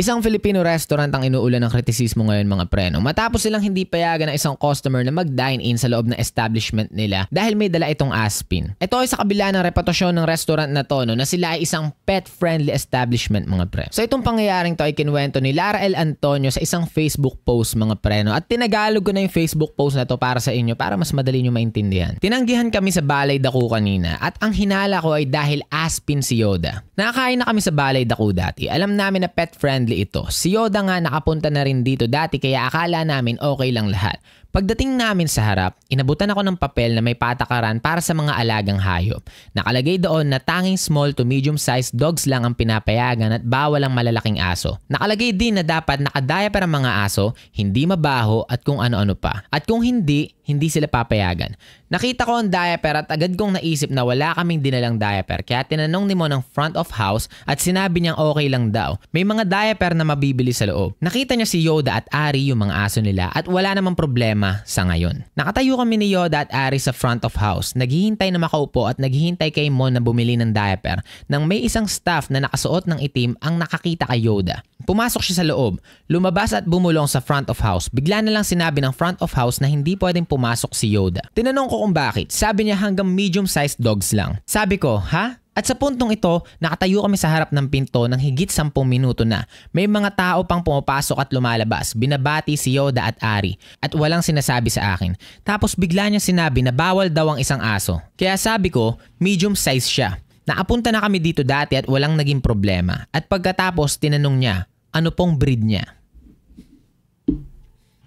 Isang Filipino restaurant ang inuulan ng kritisismo ngayon mga preno. Matapos silang hindi payagan ng isang customer na mag-dine-in sa loob ng establishment nila dahil may dala itong aspin. Ito ay sa kabila ng reputasyon ng restaurant na to no, na sila ay isang pet-friendly establishment mga preno. So itong pangyayaring to ay kinwento ni Lara L. Antonio sa isang Facebook post mga preno at tinagalog ko na yung Facebook post na to para sa inyo para mas madali nyo maintindihan. Tinanggihan kami sa Balay Daku kanina at ang hinala ko ay dahil aspin si Yoda. Nakakain na kami sa Balay Daku dati. Alam namin na pet-friendly friendly ito. Si Yoda nga nakapunta na rin dito dati kaya akala namin okay lang lahat. Pagdating namin sa harap, inabutan ako ng papel na may patakaran para sa mga alagang hayop. Nakalagay doon na tanging small to medium-sized dogs lang ang pinapayagan at bawal ang malalaking aso. Nakalagay din na dapat nakadiaper ang mga aso, hindi mabaho at kung ano-ano pa. At kung hindi, hindi sila papayagan. Nakita ko ang diaper at agad kong naisip na wala kaming dinalang diaper kaya tinanong ni Mo ng front of house at sinabi niyang okay lang daw. May mga diaper na mabibili sa loob. Nakita niya si Yoda at Ari yung mga aso nila at wala namang problema problema sa ngayon. Nakatayo kami ni Yoda at Ari sa front of house, naghihintay na makaupo at naghihintay kay Mon na bumili ng diaper nang may isang staff na nakasuot ng itim ang nakakita kay Yoda. Pumasok siya sa loob, lumabas at bumulong sa front of house. Bigla na lang sinabi ng front of house na hindi pwedeng pumasok si Yoda. Tinanong ko kung bakit. Sabi niya hanggang medium-sized dogs lang. Sabi ko, ha? At sa puntong ito, nakatayo kami sa harap ng pinto ng higit 10 minuto na. May mga tao pang pumapasok at lumalabas, binabati si Yoda at Ari, at walang sinasabi sa akin. Tapos bigla niya sinabi na bawal daw ang isang aso. Kaya sabi ko, medium size siya. Naapunta na kami dito dati at walang naging problema. At pagkatapos, tinanong niya, ano pong breed niya?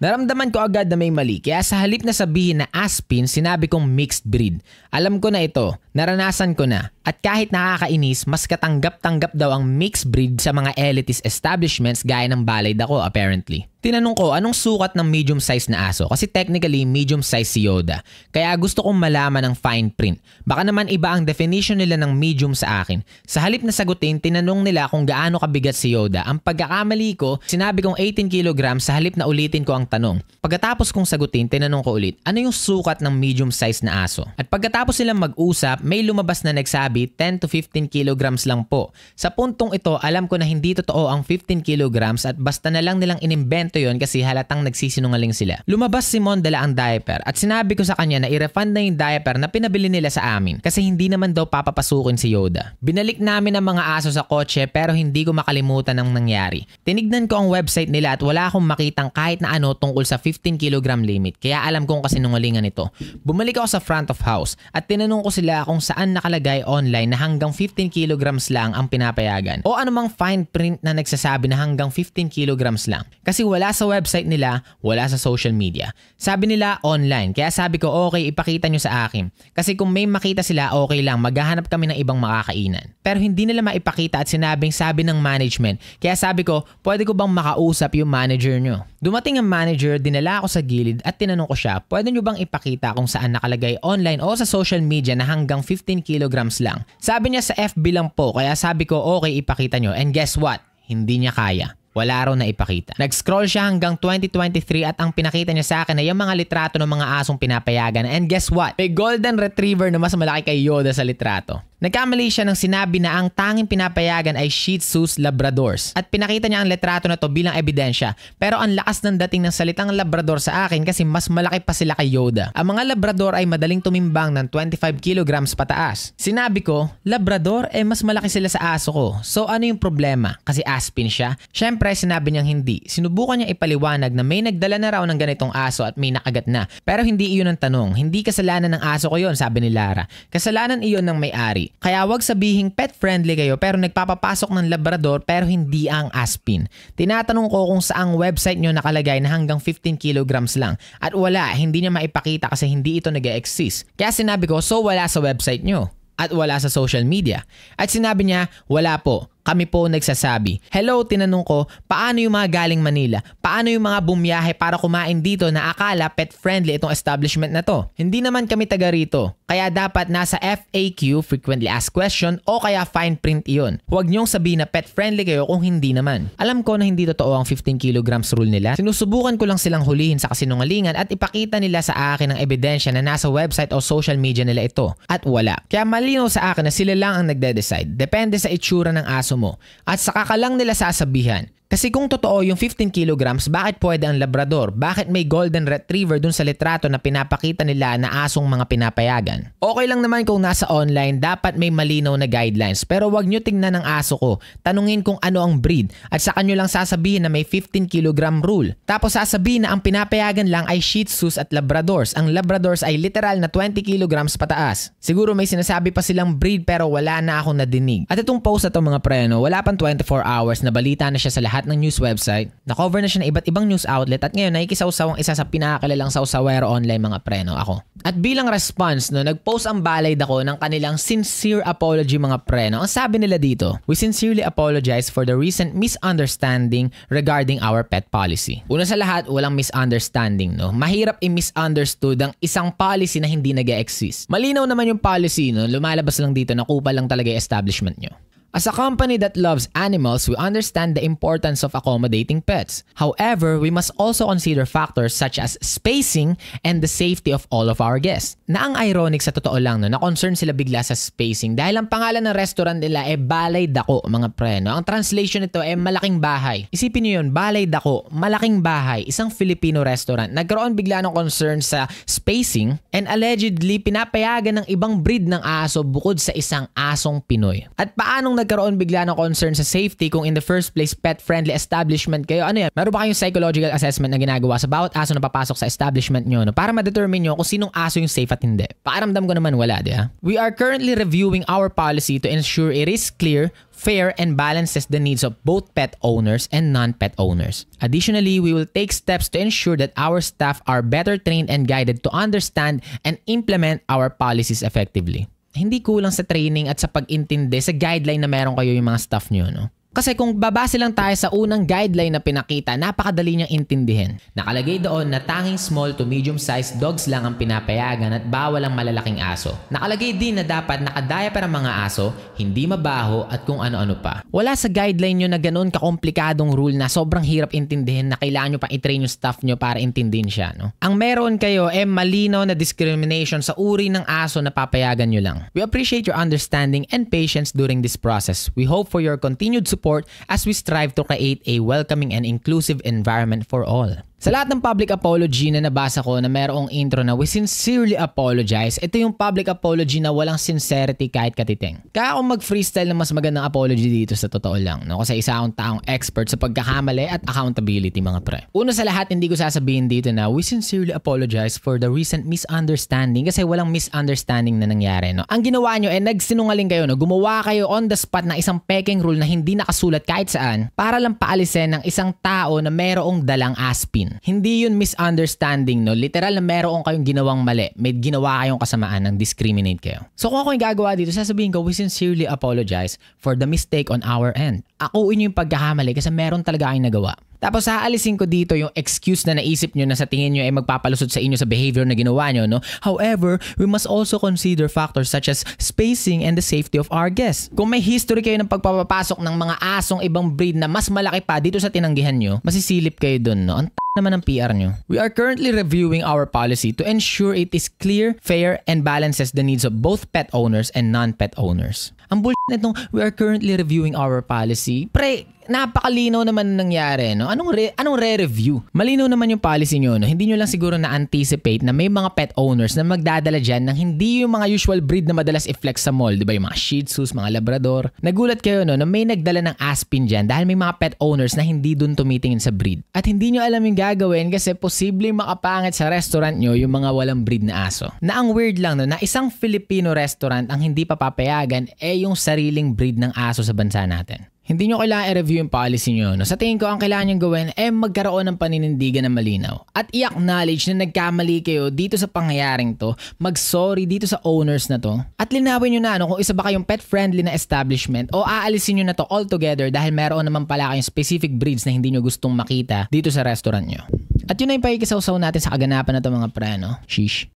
Naramdaman ko agad na may mali kaya sa halip na sabihin na Aspin, sinabi kong mixed breed. Alam ko na ito, naranasan ko na. At kahit nakakainis, mas katanggap-tanggap daw ang mixed breed sa mga elitist establishments gaya ng balay dako apparently. Tinanong ko anong sukat ng medium size na aso kasi technically medium size si Yoda. Kaya gusto kong malaman ang fine print. Baka naman iba ang definition nila ng medium sa akin. Sa halip na sagutin, tinanong nila kung gaano kabigat si Yoda. Ang pagkakamali ko, sinabi kong 18 kg sa halip na ulitin ko ang tanong. Pagkatapos kong sagutin, tinanong ko ulit, ano yung sukat ng medium size na aso? At pagkatapos silang mag-usap, may lumabas na nagsabi sinasabi, 10 to 15 kilograms lang po. Sa puntong ito, alam ko na hindi totoo ang 15 kilograms at basta na lang nilang inimbento yon kasi halatang nagsisinungaling sila. Lumabas si Mon ang diaper at sinabi ko sa kanya na i-refund na yung diaper na pinabili nila sa amin kasi hindi naman daw papapasukin si Yoda. Binalik namin ang mga aso sa kotse pero hindi ko makalimutan ang nangyari. Tinignan ko ang website nila at wala akong makitang kahit na ano tungkol sa 15 kilogram limit kaya alam kong kasinungalingan ito. Bumalik ako sa front of house at tinanong ko sila kung saan nakalagay on online na hanggang 15 kilograms lang ang pinapayagan o anumang fine print na nagsasabi na hanggang 15 kilograms lang. Kasi wala sa website nila, wala sa social media. Sabi nila online, kaya sabi ko okay ipakita nyo sa akin. Kasi kung may makita sila okay lang, maghahanap kami ng ibang makakainan. Pero hindi nila maipakita at sinabing sabi ng management. Kaya sabi ko, pwede ko bang makausap yung manager nyo? Dumating ang manager, dinala ako sa gilid at tinanong ko siya, pwede nyo bang ipakita kung saan nakalagay online o sa social media na hanggang 15 kilograms lang? lang. Sabi niya sa FB lang po kaya sabi ko okay ipakita nyo and guess what? Hindi niya kaya. Wala raw na ipakita. Nag-scroll siya hanggang 2023 at ang pinakita niya sa akin ay yung mga litrato ng mga asong pinapayagan. And guess what? May golden retriever na mas malaki kay Yoda sa litrato. Nagkamali siya nang sinabi na ang tanging pinapayagan ay Shih Tzus Labradors at pinakita niya ang letrato na to bilang ebidensya. Pero ang lakas ng dating ng salitang Labrador sa akin kasi mas malaki pa sila kay Yoda. Ang mga Labrador ay madaling tumimbang ng 25 kilograms pataas. Sinabi ko, Labrador eh mas malaki sila sa aso ko. So ano yung problema? Kasi Aspin siya. Siyempre sinabi niyang hindi. Sinubukan niya ipaliwanag na may nagdala na raw ng ganitong aso at may nakagat na. Pero hindi iyon ang tanong. Hindi kasalanan ng aso ko yon sabi ni Lara. Kasalanan iyon ng may-ari. Kaya wag sabihing pet friendly kayo pero nagpapapasok ng labrador pero hindi ang aspin. Tinatanong ko kung saang website nyo nakalagay na hanggang 15 kilograms lang at wala, hindi niya maipakita kasi hindi ito nag exist Kaya sinabi ko, so wala sa website nyo at wala sa social media. At sinabi niya, wala po kami po nagsasabi. Hello, tinanong ko, paano yung mga galing Manila? Paano yung mga bumiyahe para kumain dito na akala pet-friendly itong establishment na to? Hindi naman kami taga rito. Kaya dapat nasa FAQ, frequently asked question, o kaya fine print iyon. Huwag niyong sabihin na pet-friendly kayo kung hindi naman. Alam ko na hindi totoo ang 15 kilograms rule nila. Sinusubukan ko lang silang hulihin sa kasinungalingan at ipakita nila sa akin ang ebidensya na nasa website o social media nila ito. At wala. Kaya malino sa akin na sila lang ang nagde-decide. Depende sa itsura ng aso kaso mo at sa kakalang nila sasabihan kasi kung totoo yung 15 kilograms, bakit pwede ang Labrador? Bakit may Golden Retriever dun sa litrato na pinapakita nila na asong mga pinapayagan? Okay lang naman kung nasa online, dapat may malinaw na guidelines. Pero wag nyo tingnan ang aso ko. Tanungin kung ano ang breed at sa kanyo lang sasabihin na may 15 kilogram rule. Tapos sasabihin na ang pinapayagan lang ay Shih Tzus at Labradors. Ang Labradors ay literal na 20 kilograms pataas. Siguro may sinasabi pa silang breed pero wala na akong nadinig. At itong post na to mga preno, wala pang 24 hours na balita na siya sa lahat lahat ng news website. Na-cover na siya ng iba't ibang news outlet at ngayon nakikisawsaw ang isa sa pinakakalalang sawsawero online mga preno ako. At bilang response no, nag-post ang balay ako ng kanilang sincere apology mga preno. Ang sabi nila dito, we sincerely apologize for the recent misunderstanding regarding our pet policy. Una sa lahat, walang misunderstanding no. Mahirap i-misunderstood ang isang policy na hindi nag-exist. Malinaw naman yung policy no, lumalabas lang dito na kupa lang talaga yung establishment nyo. As a company that loves animals, we understand the importance of accommodating pets. However, we must also consider factors such as spacing and the safety of all of our guests. Na ang ironic sa totoo lang no, na concern sila bigla sa spacing dahil ang pangalan ng restaurant nila ay Balay Dako mga pre. No? Ang translation nito ay malaking bahay. Isipin niyo yun, Balay Dako, malaking bahay, isang Filipino restaurant. Nagkaroon bigla ng concern sa spacing and allegedly pinapayagan ng ibang breed ng aso bukod sa isang asong Pinoy. At paanong nagkaroon bigla ng concern sa safety kung in the first place pet-friendly establishment kayo, ano yan? Meron ba kayong psychological assessment na ginagawa sa bawat aso na papasok sa establishment nyo no? para ma-determine nyo kung sinong aso yung safe at hindi? Paaramdam ko naman wala, di ba? We are currently reviewing our policy to ensure it is clear fair and balances the needs of both pet owners and non-pet owners. Additionally, we will take steps to ensure that our staff are better trained and guided to understand and implement our policies effectively hindi kulang sa training at sa pag-intindi, sa guideline na meron kayo yung mga staff nyo, no? Kasi kung babase lang tayo sa unang guideline na pinakita, napakadali niyang intindihin. Nakalagay doon na tanging small to medium-sized dogs lang ang pinapayagan at bawal ang malalaking aso. Nakalagay din na dapat nakadiaper ang mga aso, hindi mabaho at kung ano-ano pa. Wala sa guideline niyo na ganoon kakomplikadong rule na sobrang hirap intindihin na kailangan pang i-train yung staff niyo para intindihin siya. No? Ang meron kayo ay eh, malinaw na discrimination sa uri ng aso na papayagan niyo lang. We appreciate your understanding and patience during this process. We hope for your continued support support as we strive to create a welcoming and inclusive environment for all. Sa lahat ng public apology na nabasa ko na mayroong intro na we sincerely apologize, ito yung public apology na walang sincerity kahit katiting. Kaya akong mag-freestyle ng mas magandang apology dito sa totoo lang. No? Kasi isa akong taong expert sa pagkakamali at accountability mga pre. Una sa lahat, hindi ko sasabihin dito na we sincerely apologize for the recent misunderstanding kasi walang misunderstanding na nangyari. No? Ang ginawa nyo ay eh, nagsinungaling kayo. No? Gumawa kayo on the spot na isang peking rule na hindi nakasulat kahit saan para lang paalisin ng isang tao na mayroong dalang aspin. Hindi yun misunderstanding, no? Literal na meron kayong ginawang mali. May ginawa kayong kasamaan ng discriminate kayo. So kung ako yung gagawa dito, sasabihin ko, we sincerely apologize for the mistake on our end. Akuin yung pagkakamali kasi meron talaga kayong nagawa. Tapos haalisin ko dito yung excuse na naisip nyo na sa tingin nyo ay magpapalusot sa inyo sa behavior na ginawa nyo. No? However, we must also consider factors such as spacing and the safety of our guests. Kung may history kayo ng pagpapapasok ng mga asong ibang breed na mas malaki pa dito sa tinanggihan nyo, masisilip kayo dun. No? Ang naman ang PR nyo. We are currently reviewing our policy to ensure it is clear, fair, and balances the needs of both pet owners and non-pet owners. Ang bull Itong, we are currently reviewing our policy. Pre, napakalinaw naman nangyari, no? Anong, re- anong re-review? Malinaw naman yung policy niyo, no? Hindi niyo lang siguro na-anticipate na may mga pet owners na magdadala diyan ng hindi yung mga usual breed na madalas i-flex sa mall, di ba? Yung mga Shih Tzus, mga Labrador. Nagulat kayo, no? Na may nagdala ng Aspen diyan dahil may mga pet owners na hindi doon tumitingin sa breed. At hindi niyo alam yung gagawin kasi posibleng makapangit sa restaurant niyo yung mga walang breed na aso. Na ang weird lang, no? Na isang Filipino restaurant ang hindi papapayagan eh yung sa sariling breed ng aso sa bansa natin. Hindi nyo kailangan i-review yung policy nyo. No? Sa tingin ko, ang kailangan nyo gawin ay eh, magkaroon ng paninindigan na malinaw. At i-acknowledge na nagkamali kayo dito sa pangyayaring to. Mag-sorry dito sa owners na to. At linawin nyo na ano, kung isa ba kayong pet-friendly na establishment o aalisin nyo na to altogether dahil meron naman pala kayong specific breeds na hindi nyo gustong makita dito sa restaurant nyo. At yun ay pakikisawsaw natin sa kaganapan na to mga pre, no? Sheesh.